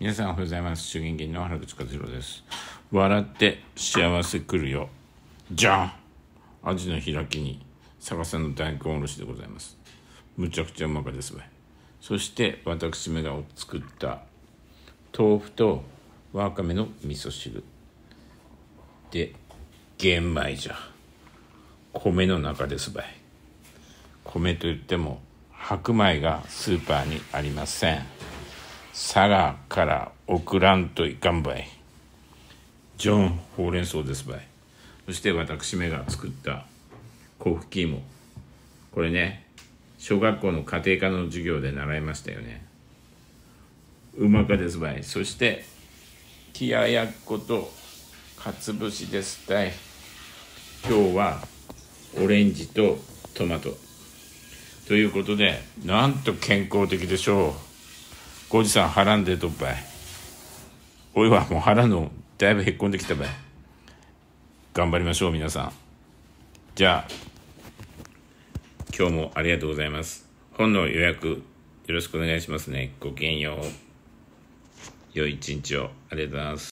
皆さんおはようございます。衆議院議員の原口和弘です。笑って幸せ来るよ。じゃんアジの開きに逆さの大根おろしでございます。むちゃくちゃうまかですべ。そして私めがを作った豆腐とわかめの味噌汁。で、玄米じゃ。米の中ですばい。米といっても白米がスーパーにありません。佐賀から送らんといかんばい。ジョン・ほうれん草ですばい。そして私めが作ったコフキもこれね、小学校の家庭科の授業で習いましたよね。うまかですばい。そして、冷ややっこと、かつぶしですたい。今日は、オレンジとトマト。ということで、なんと健康的でしょう。浩じさん、はらんでとっばい。おいはもう腹の、だいぶへっこんできたばい。頑張りましょう、皆さん。じゃあ、今日もありがとうございます。本の予約、よろしくお願いしますね。ごきげんよう。良い一日を。ありがとうございます。